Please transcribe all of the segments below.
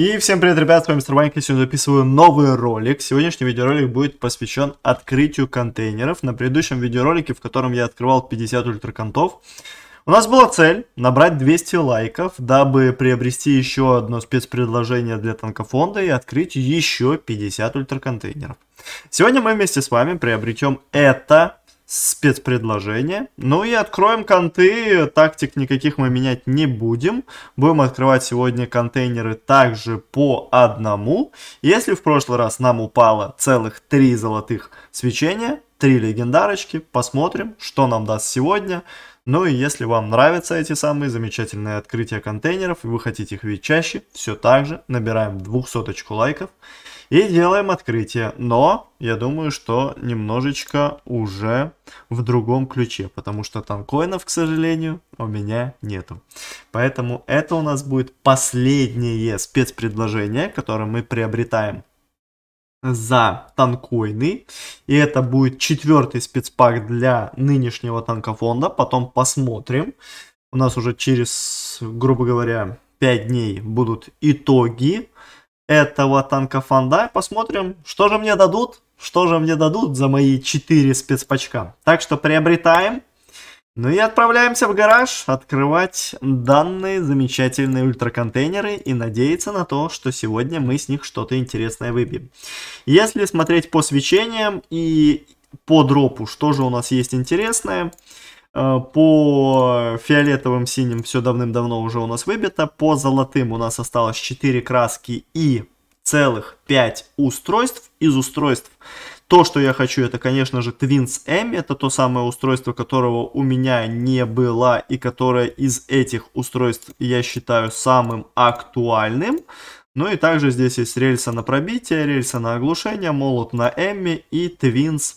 И всем привет, ребят, с вами Мистер Ванька, сегодня записываю новый ролик. Сегодняшний видеоролик будет посвящен открытию контейнеров. На предыдущем видеоролике, в котором я открывал 50 ультраконтов, у нас была цель набрать 200 лайков, дабы приобрести еще одно спецпредложение для танкофонда и открыть еще 50 ультраконтейнеров. Сегодня мы вместе с вами приобретем это спецпредложение. Ну и откроем конты, тактик никаких мы менять не будем. Будем открывать сегодня контейнеры также по одному. Если в прошлый раз нам упало целых три золотых свечения, три легендарочки, посмотрим, что нам даст сегодня. Ну и если вам нравятся эти самые замечательные открытия контейнеров и вы хотите их видеть чаще, все так же набираем двухсоточку лайков. И делаем открытие, но я думаю, что немножечко уже в другом ключе, потому что там к сожалению, у меня нету. Поэтому это у нас будет последнее спецпредложение, которое мы приобретаем за танкоины. И это будет четвертый спецпак для нынешнего танкофонда. Потом посмотрим. У нас уже через, грубо говоря, 5 дней будут итоги этого танка Фанда Посмотрим, что же мне дадут, что же мне дадут за мои 4 спецпачка. Так что приобретаем. Ну и отправляемся в гараж открывать данные замечательные ультраконтейнеры и надеяться на то, что сегодня мы с них что-то интересное выбьем. Если смотреть по свечениям и по дропу, что же у нас есть интересное, Э, по фиолетовым, синим все давным-давно уже у нас выбито. По золотым у нас осталось 4 краски и целых 5 устройств. Из устройств то, что я хочу, это, конечно же, Twins M. Это то самое устройство, которого у меня не было и которое из этих устройств я считаю самым актуальным. Ну и также здесь есть рельса на пробитие, рельса на оглушение, молот на Эмми и Twins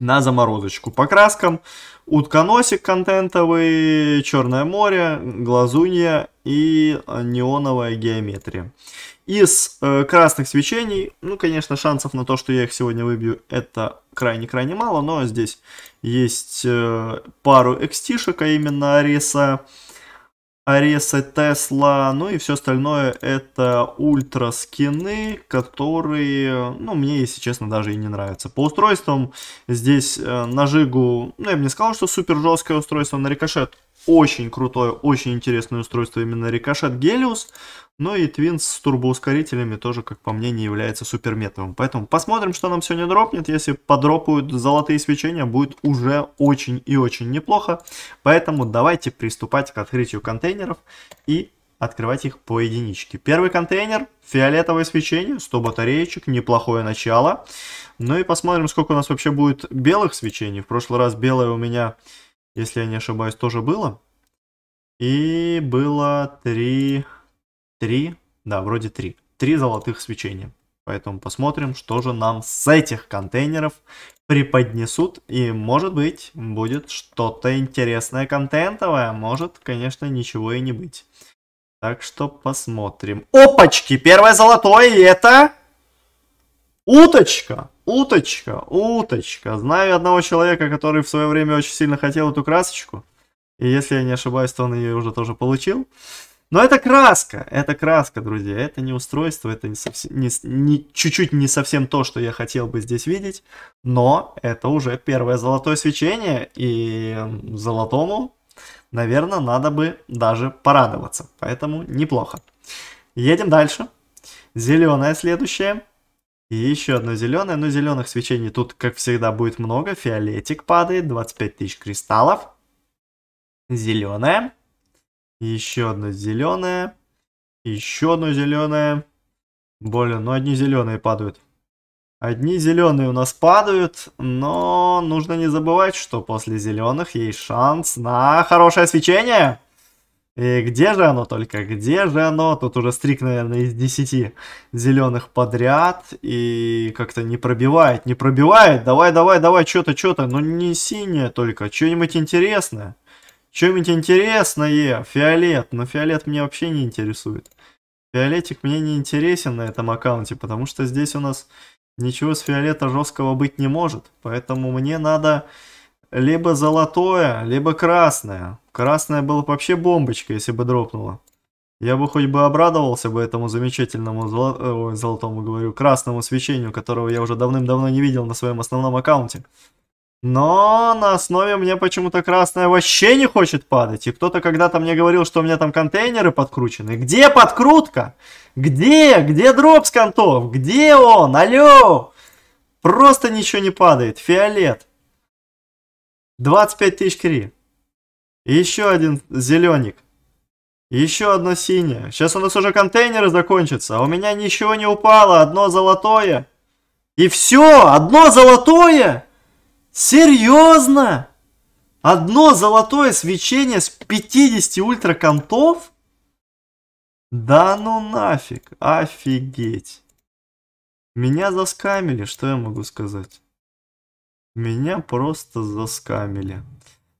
на заморозочку. По краскам утконосик контентовый, Черное море, глазунья и неоновая геометрия. Из э, красных свечений, ну, конечно, шансов на то, что я их сегодня выбью, это крайне-крайне мало, но здесь есть э, пару экстишек, а именно Ариса, Аресы Тесла, ну и все остальное это ультра скины, которые, ну, мне, если честно, даже и не нравятся. По устройствам здесь э, на ну, я бы не сказал, что супер жесткое устройство, на Рикошет очень крутое, очень интересное устройство именно Ricochet Гелиус, но и Твинс с турбоускорителями тоже, как по мне, не является суперметовым. Поэтому посмотрим, что нам сегодня дропнет. Если подропают золотые свечения, будет уже очень и очень неплохо. Поэтому давайте приступать к открытию контейнеров и открывать их по единичке. Первый контейнер, фиолетовое свечение, 100 батареечек, неплохое начало. Ну и посмотрим, сколько у нас вообще будет белых свечений. В прошлый раз белое у меня если я не ошибаюсь, тоже было. И было три, три, да, вроде три, три золотых свечения. Поэтому посмотрим, что же нам с этих контейнеров преподнесут. И может быть будет что-то интересное контентовое. Может, конечно, ничего и не быть. Так что посмотрим. Опачки! Первое золотое и это... Уточка! Уточка, уточка. Знаю одного человека, который в свое время очень сильно хотел эту красочку. И если я не ошибаюсь, то он ее уже тоже получил. Но это краска, это краска, друзья. Это не устройство, это не совсем, не, не, чуть-чуть не совсем то, что я хотел бы здесь видеть. Но это уже первое золотое свечение. И золотому, наверное, надо бы даже порадоваться. Поэтому неплохо. Едем дальше. Зеленое следующее. И еще одно зеленое, но ну, зеленых свечений тут, как всегда, будет много. Фиолетик падает, 25 тысяч кристаллов. Зеленое. Еще одно зеленое. Еще одно зеленое. Блин, ну одни зеленые падают. Одни зеленые у нас падают, но нужно не забывать, что после зеленых есть шанс на хорошее свечение. И где же оно только? Где же оно? Тут уже стрик, наверное, из 10 зеленых подряд. И как-то не пробивает, не пробивает. Давай, давай, давай, что-то, что-то. Но ну, не синее только. Что-нибудь интересное. Что-нибудь интересное. Фиолет. Но ну, фиолет мне вообще не интересует. Фиолетик мне не интересен на этом аккаунте, потому что здесь у нас ничего с фиолета жесткого быть не может. Поэтому мне надо либо золотое, либо красное. Красная была бы вообще бомбочка, если бы дропнула. Я бы хоть бы обрадовался бы этому замечательному золо... Э, ой, золотому, говорю, красному свечению, которого я уже давным-давно не видел на своем основном аккаунте. Но на основе мне почему-то красная вообще не хочет падать. И кто-то когда-то мне говорил, что у меня там контейнеры подкручены. Где подкрутка? Где? Где дроп с контов? Где он? Алло! Просто ничего не падает. Фиолет. 25 тысяч кри еще один зеленик. еще одно синее. Сейчас у нас уже контейнеры закончатся, а у меня ничего не упало, одно золотое. И все, одно золотое? Серьезно? Одно золотое свечение с 50 ультраконтов? Да ну нафиг, офигеть. Меня заскамили, что я могу сказать? Меня просто заскамили.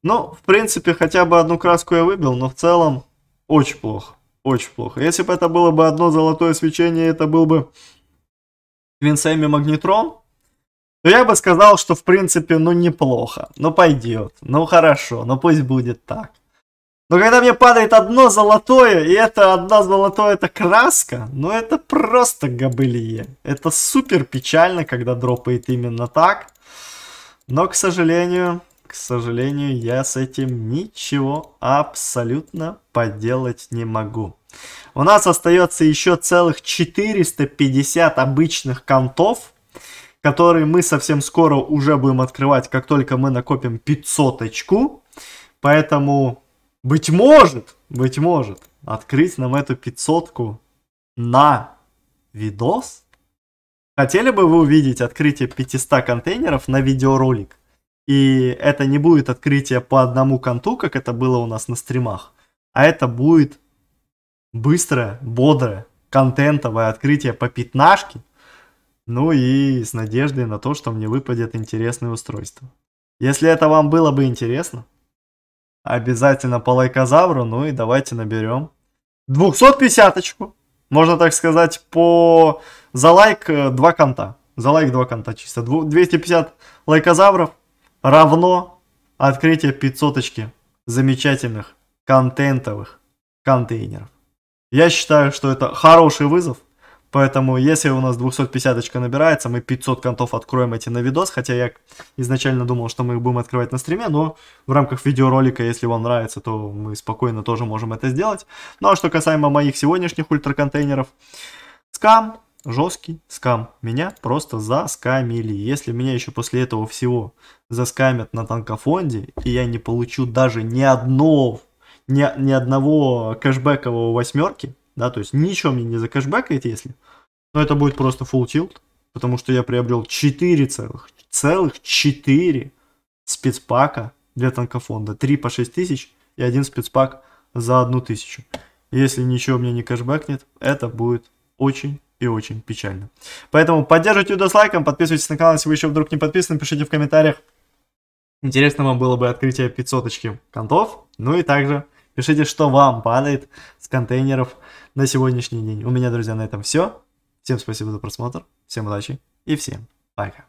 Ну, в принципе, хотя бы одну краску я выбил, но в целом очень плохо. Очень плохо. Если бы это было бы одно золотое свечение, это был бы Винсеми Магнитрон, то я бы сказал, что в принципе, ну неплохо, ну пойдет, ну хорошо, ну пусть будет так. Но когда мне падает одно золотое, и это одно золотое, это краска, ну это просто габылие. Это супер печально, когда дропает именно так. Но, к сожалению, к сожалению, я с этим ничего абсолютно поделать не могу. У нас остается еще целых 450 обычных контов, которые мы совсем скоро уже будем открывать, как только мы накопим 500 очку. Поэтому, быть может, быть может, открыть нам эту 500 на видос. Хотели бы вы увидеть открытие 500 контейнеров на видеоролик? И это не будет открытие по одному конту, как это было у нас на стримах, а это будет быстрое, бодрое, контентовое открытие по пятнашке, ну и с надеждой на то, что мне выпадет интересное устройство. Если это вам было бы интересно, обязательно по лайкозавру, ну и давайте наберем 250-очку, можно так сказать, по за лайк э, два конта. За лайк два конта чисто. 250 лайкозавров – равно открытие 500 замечательных контентовых контейнеров. Я считаю, что это хороший вызов, поэтому если у нас 250 набирается, мы 500 контов откроем эти на видос, хотя я изначально думал, что мы их будем открывать на стриме, но в рамках видеоролика, если вам нравится, то мы спокойно тоже можем это сделать. Ну а что касаемо моих сегодняшних ультраконтейнеров, скам, жесткий скам. Меня просто заскамили. Если меня еще после этого всего заскамят на танкофонде, и я не получу даже ни одного, ни, ни одного кэшбэкового восьмерки, да, то есть ничего мне не закэшбэкает, если, но это будет просто full tilt, потому что я приобрел 4 целых, целых 4 спецпака для танкофонда. 3 по 6 тысяч и один спецпак за одну тысячу. Если ничего мне не кэшбэкнет, это будет очень и очень печально. Поэтому поддерживайте с лайком, подписывайтесь на канал, если вы еще вдруг не подписаны, пишите в комментариях. Интересно вам было бы открытие 500 контов. Ну и также пишите, что вам падает с контейнеров на сегодняшний день. У меня, друзья, на этом все. Всем спасибо за просмотр, всем удачи и всем пока.